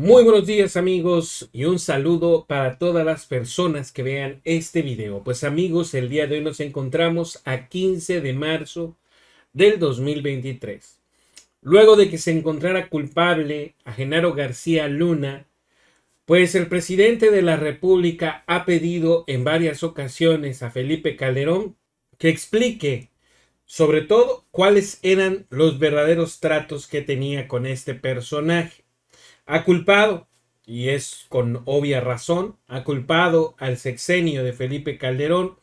Muy buenos días amigos y un saludo para todas las personas que vean este video. Pues amigos, el día de hoy nos encontramos a 15 de marzo del 2023. Luego de que se encontrara culpable a Genaro García Luna, pues el presidente de la República ha pedido en varias ocasiones a Felipe Calderón que explique sobre todo cuáles eran los verdaderos tratos que tenía con este personaje ha culpado, y es con obvia razón, ha culpado al sexenio de Felipe Calderón,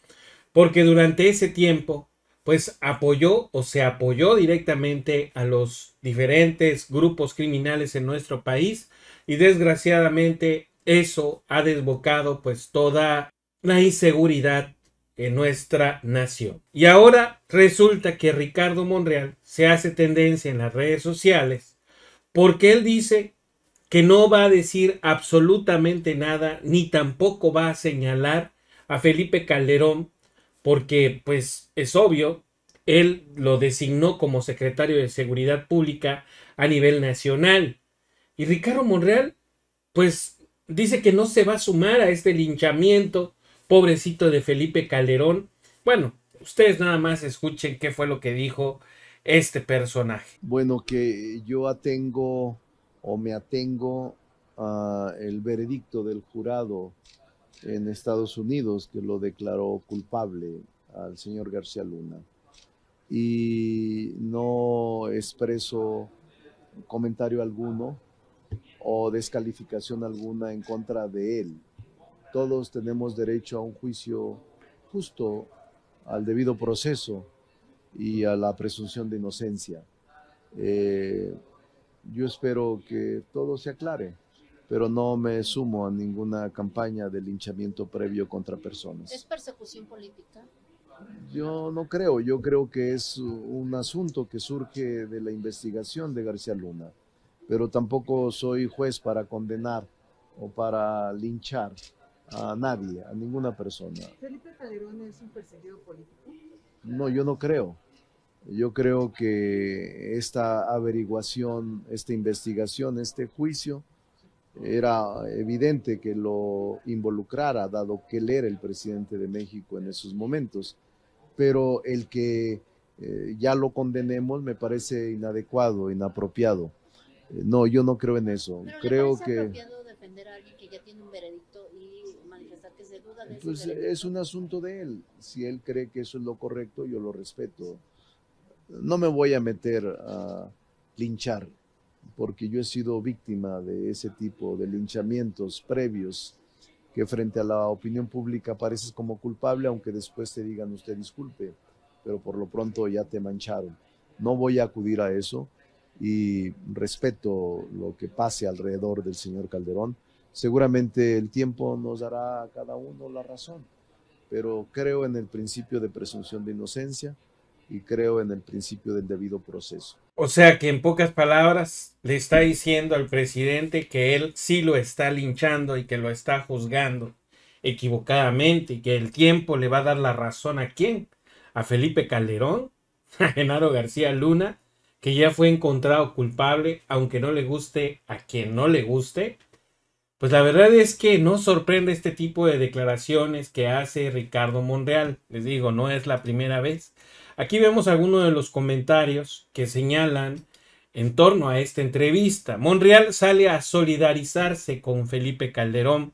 porque durante ese tiempo, pues apoyó o se apoyó directamente a los diferentes grupos criminales en nuestro país y desgraciadamente eso ha desbocado pues toda la inseguridad en nuestra nación. Y ahora resulta que Ricardo Monreal se hace tendencia en las redes sociales porque él dice que no va a decir absolutamente nada, ni tampoco va a señalar a Felipe Calderón, porque pues es obvio, él lo designó como secretario de Seguridad Pública a nivel nacional. Y Ricardo Monreal, pues dice que no se va a sumar a este linchamiento, pobrecito de Felipe Calderón. Bueno, ustedes nada más escuchen qué fue lo que dijo este personaje. Bueno, que yo tengo o me atengo al veredicto del jurado en Estados Unidos que lo declaró culpable al señor García Luna y no expreso comentario alguno o descalificación alguna en contra de él. Todos tenemos derecho a un juicio justo, al debido proceso y a la presunción de inocencia. Eh, yo espero que todo se aclare, pero no me sumo a ninguna campaña de linchamiento previo contra personas. ¿Es persecución política? Yo no creo, yo creo que es un asunto que surge de la investigación de García Luna, pero tampoco soy juez para condenar o para linchar a nadie, a ninguna persona. ¿Felipe Calderón es un perseguido político? No, yo no creo. Yo creo que esta averiguación, esta investigación, este juicio, era evidente que lo involucrara, dado que él era el presidente de México en esos momentos. Pero el que eh, ya lo condenemos me parece inadecuado, inapropiado. Eh, no, yo no creo en eso. creo que... defender a alguien que ya tiene un veredicto y manifestar que se duda de Pues eh, es un asunto de él. Si él cree que eso es lo correcto, yo lo respeto. No me voy a meter a linchar, porque yo he sido víctima de ese tipo de linchamientos previos que frente a la opinión pública pareces como culpable, aunque después te digan usted disculpe, pero por lo pronto ya te mancharon. No voy a acudir a eso y respeto lo que pase alrededor del señor Calderón. Seguramente el tiempo nos dará a cada uno la razón, pero creo en el principio de presunción de inocencia y creo en el principio del debido proceso. O sea que en pocas palabras le está diciendo al presidente que él sí lo está linchando y que lo está juzgando equivocadamente y que el tiempo le va a dar la razón a quién? A Felipe Calderón, a Genaro García Luna, que ya fue encontrado culpable, aunque no le guste a quien no le guste. Pues la verdad es que no sorprende este tipo de declaraciones que hace Ricardo Monreal. Les digo, no es la primera vez. Aquí vemos algunos de los comentarios que señalan en torno a esta entrevista. Monreal sale a solidarizarse con Felipe Calderón.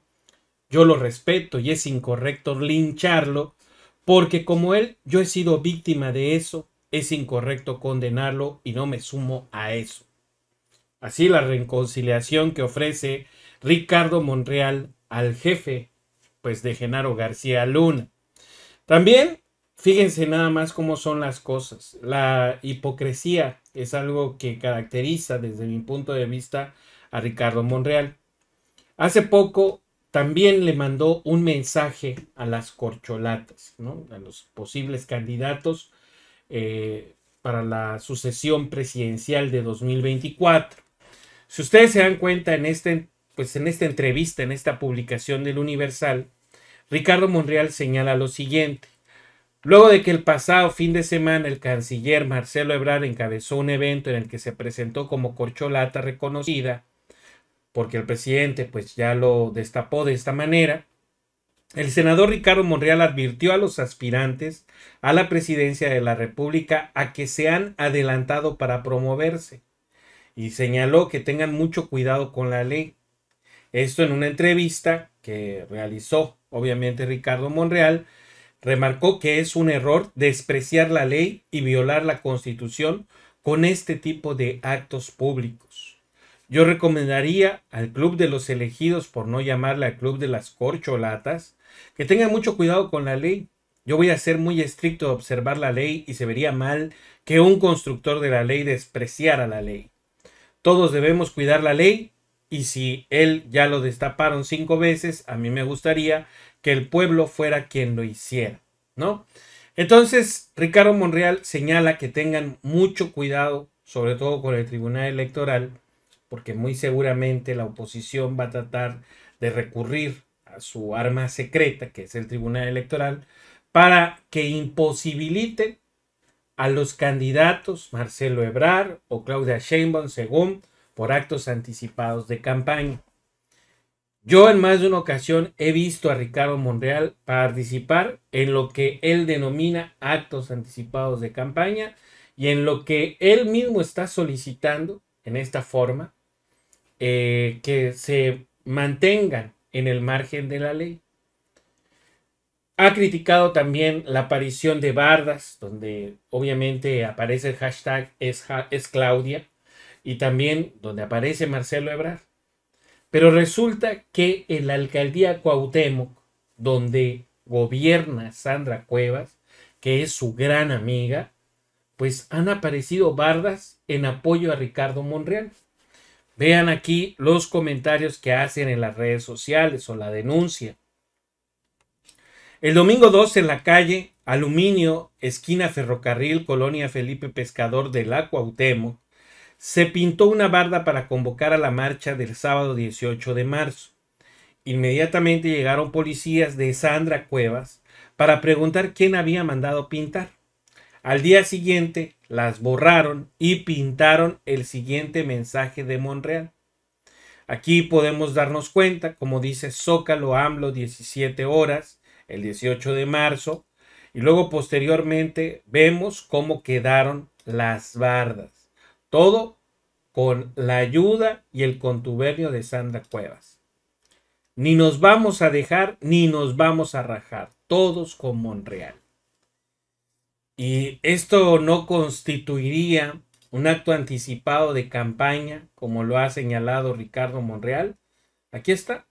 Yo lo respeto y es incorrecto lincharlo, porque como él, yo he sido víctima de eso, es incorrecto condenarlo y no me sumo a eso. Así la reconciliación que ofrece Ricardo Monreal al jefe pues de Genaro García Luna. También Fíjense nada más cómo son las cosas. La hipocresía es algo que caracteriza desde mi punto de vista a Ricardo Monreal. Hace poco también le mandó un mensaje a las corcholatas, ¿no? a los posibles candidatos eh, para la sucesión presidencial de 2024. Si ustedes se dan cuenta en, este, pues en esta entrevista, en esta publicación del Universal, Ricardo Monreal señala lo siguiente. Luego de que el pasado fin de semana el canciller Marcelo Ebrard encabezó un evento en el que se presentó como corcholata reconocida, porque el presidente pues ya lo destapó de esta manera, el senador Ricardo Monreal advirtió a los aspirantes a la presidencia de la República a que se han adelantado para promoverse y señaló que tengan mucho cuidado con la ley. Esto en una entrevista que realizó obviamente Ricardo Monreal Remarcó que es un error despreciar la ley y violar la Constitución con este tipo de actos públicos. Yo recomendaría al Club de los Elegidos, por no llamarle al Club de las Corcholatas, que tenga mucho cuidado con la ley. Yo voy a ser muy estricto de observar la ley y se vería mal que un constructor de la ley despreciara la ley. Todos debemos cuidar la ley y si él ya lo destaparon cinco veces, a mí me gustaría que el pueblo fuera quien lo hiciera, ¿no? Entonces, Ricardo Monreal señala que tengan mucho cuidado, sobre todo con el Tribunal Electoral, porque muy seguramente la oposición va a tratar de recurrir a su arma secreta, que es el Tribunal Electoral, para que imposibiliten a los candidatos Marcelo Ebrar o Claudia Sheinbaum, según por actos anticipados de campaña. Yo en más de una ocasión he visto a Ricardo Monreal participar en lo que él denomina actos anticipados de campaña y en lo que él mismo está solicitando en esta forma eh, que se mantengan en el margen de la ley. Ha criticado también la aparición de Bardas, donde obviamente aparece el hashtag es Claudia, y también donde aparece Marcelo Ebrard. Pero resulta que en la alcaldía Cuauhtémoc, donde gobierna Sandra Cuevas, que es su gran amiga, pues han aparecido bardas en apoyo a Ricardo Monreal. Vean aquí los comentarios que hacen en las redes sociales o la denuncia. El domingo 2 en la calle Aluminio, esquina Ferrocarril, Colonia Felipe Pescador de la Cuauhtémoc, se pintó una barda para convocar a la marcha del sábado 18 de marzo. Inmediatamente llegaron policías de Sandra Cuevas para preguntar quién había mandado pintar. Al día siguiente las borraron y pintaron el siguiente mensaje de Monreal. Aquí podemos darnos cuenta, como dice Zócalo AMLO 17 horas, el 18 de marzo, y luego posteriormente vemos cómo quedaron las bardas. Todo con la ayuda y el contubernio de Sandra Cuevas. Ni nos vamos a dejar, ni nos vamos a rajar, todos con Monreal. Y esto no constituiría un acto anticipado de campaña, como lo ha señalado Ricardo Monreal. Aquí está.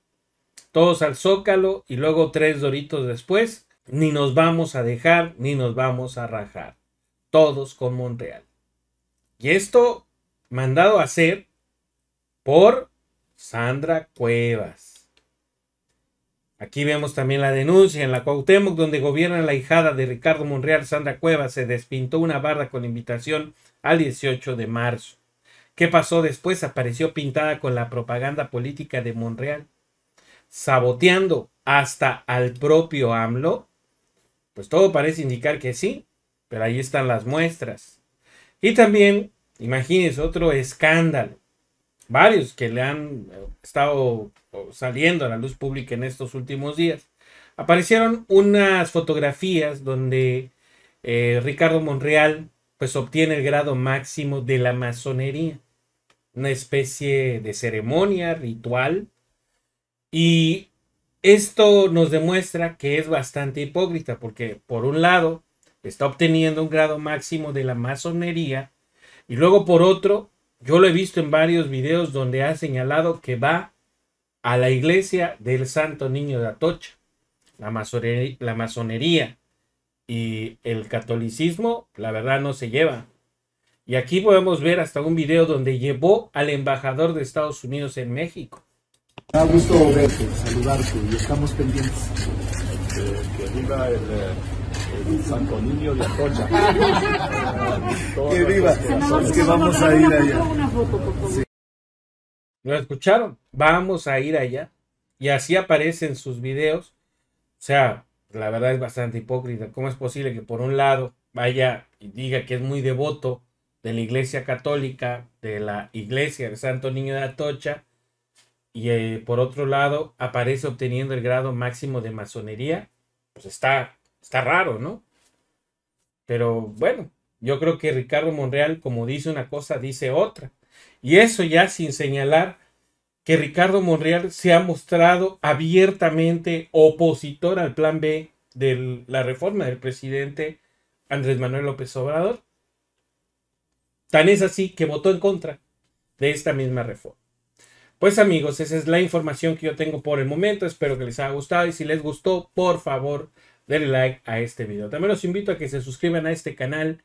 Todos al zócalo y luego tres doritos después, ni nos vamos a dejar, ni nos vamos a rajar. Todos con Monreal. Y esto mandado a hacer por Sandra Cuevas. Aquí vemos también la denuncia en la Cuauhtémoc, donde gobierna la hijada de Ricardo Monreal, Sandra Cuevas, se despintó una barra con invitación al 18 de marzo. ¿Qué pasó después? Apareció pintada con la propaganda política de Monreal, saboteando hasta al propio AMLO. Pues todo parece indicar que sí, pero ahí están las muestras. Y también Imagínense otro escándalo. Varios que le han eh, estado saliendo a la luz pública en estos últimos días. Aparecieron unas fotografías donde eh, Ricardo Monreal pues obtiene el grado máximo de la masonería. Una especie de ceremonia, ritual. Y esto nos demuestra que es bastante hipócrita porque por un lado está obteniendo un grado máximo de la masonería y luego por otro, yo lo he visto en varios videos donde ha señalado que va a la iglesia del Santo Niño de Atocha. La masonería, la masonería y el catolicismo, la verdad, no se lleva. Y aquí podemos ver hasta un video donde llevó al embajador de Estados Unidos en México. gusto verte, saludarte y estamos pendientes. que el, el Santo Niño de Atocha. vamos a ir allá. ¿Lo escucharon? Vamos a ir allá. Y así aparecen sus videos. O sea, la verdad es bastante hipócrita. ¿Cómo es posible que por un lado vaya y diga que es muy devoto de la iglesia católica, de la iglesia de Santo Niño de Atocha, y eh, por otro lado aparece obteniendo el grado máximo de masonería? Pues está, está raro, ¿no? Pero bueno, yo creo que Ricardo Monreal, como dice una cosa, dice otra. Y eso ya sin señalar que Ricardo Monreal se ha mostrado abiertamente opositor al plan B de la reforma del presidente Andrés Manuel López Obrador. Tan es así que votó en contra de esta misma reforma. Pues amigos, esa es la información que yo tengo por el momento. Espero que les haya gustado y si les gustó, por favor, denle like a este video. También los invito a que se suscriban a este canal.